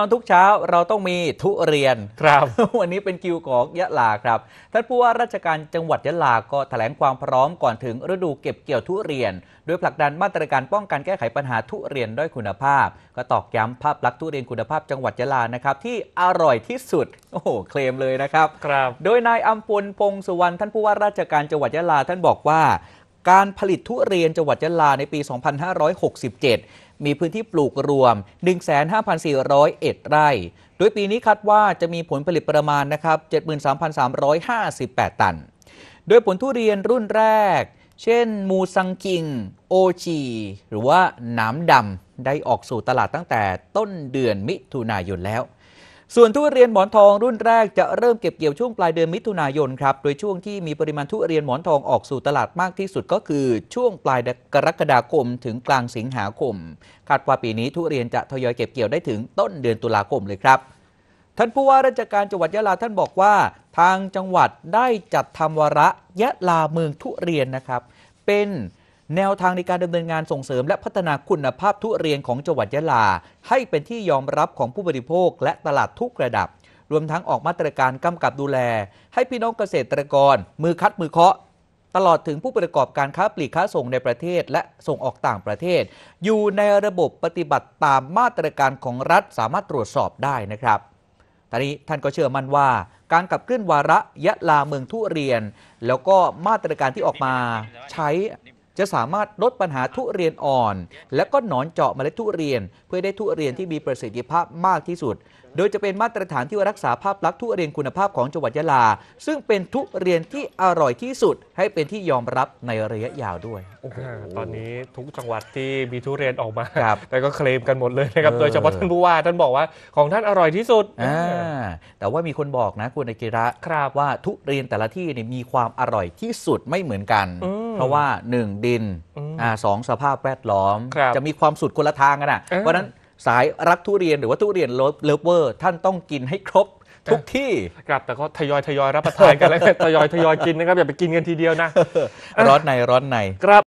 ตอนทุกเช้าเราต้องมีทุเรียน ครับ วันนี้เป็นคิวของยะลาครับท่านผู้ว่าราชการจังหวัดยะลา ก็แถลงความพร้อมก่อนถึง ฤดูเก็บเกี่ยวทุเรียน โดยผลักดันมาตรการป้องกันแก้ไขปัญหาทุเรียนด้วยคุณภาพ ก็ตอกย้ำภาพลักษณ์ทุเรียนคุณภาพจังหวัดยะลานะครับที่อร่อยที่สุดโอ้โหเคลมเลยนะครับครับโดยนายอัมพลพงสุวรรณท่านผู้ว่าราชการจังหวัดยะลาท่านบอกว่าการผลิตทุเรียนจังหวัดยะลาในปี 2567 มีพื้นที่ปลูกรวม 15,401 ไร่ โดยปีนี้คาดว่าจะมีผลผลิตประมาณนะครับ 73,358 ตัน โดยผลทุเรียนรุ่นแรก เช่น มูซังกิงโอจีหรือว่าหนามดำ ได้ออกสู่ตลาดตั้งแต่ต้นเดือนมิถุนายนแล้วส่วนทุเรียนหมอนทองรุ่นแรกจะเริ่มเก็บเกี่ยวช่วงปลายเดือนมิถุนายนครับโดยช่วงที่มีปริมาณทุเรียนหมอนทองออกสู่ตลาดมากที่สุด ก็คือช่วงปลายกรกฎาคม ถึงกลางสิงหาคมคาดว่าปีนี้ทุเรียนจะทยอยเก็บเกี่ยวได้ถึงต้นเดือนตุลาคมเลยครับท่านผู้ว่าราชการจังหวัดยะลาท่านบอกว่า ทางจังหวัดได้จัดทำวาระยะลาเมืองทุเรียนนะครับเป็นแนวทางในการดำเนินงานส่งเสริม และพัฒนาคุณภาพทุเรียนของจังหวัดยะลา ให้เป็นที่ยอมรับของผู้บริโภค และตลาดทุกระดับ รวมทั้งออกมาตรการกำกับดูแล ให้พี่น้องเกษตรกร มือคัดมือเคาะ ตลอดถึงผู้ประกอบการค้าปลีกค้าส่งในประเทศและส่งออกต่างประเทศ อยู่ในระบบปฏิบัติตามมาตรการของรัฐสามารถตรวจสอบได้นะครับตอนนี้ท่านก็เชื่อมั่นว่า การกลับเคลื่อนวาระยะลาเมืองทุเรียน แล้วก็มาตรการที่ออกมาใช้จะสามารถลดปัญหาทุเรียนอ่อน และก็หนอนเจาะเมล็ดทุเรียน เพื่อได้ทุเรียนที่มีประสิทธิภาพมากที่สุด โดยจะเป็นมาตรฐานที่รักษาภาพลักษณ์ทุเรียนคุณภาพของจังหวัดยะลา ซึ่งเป็นทุเรียนที่อร่อยที่สุดให้เป็นที่ยอมรับในระยะยาวด้วยอตอนนี้ทุกจังหวัดที่มีทุเรียนออกมาครับแต่ก็เคลมกันหมดเลยนะครับ โดยเฉพาะท่านผู้ว่า ท่านบอกว่า ของท่านอร่อยที่สุด แต่ว่ามีคนบอกนะ คุณอากิระครับว่า ทุเรียนแต่ละที่มีความอร่อยที่สุดไม่เหมือนกันเพราะว่า 1 ดินอสองสภาพแวดล้อม จะมีความสุดคนละทางกันอ่ะ เพราะนั้นสายรักทุเรียนหรือว่าทุเรียนเลิฟเวอร์ท่านต้องกินให้ครบทุกที่ครับแต่ก็ทยอย ทยอย รับประทานกันแล้วทยอย ทยอย กินนะครับ อย่าไปกินกันทีเดียวนะ ร้อนในร้อนในครับ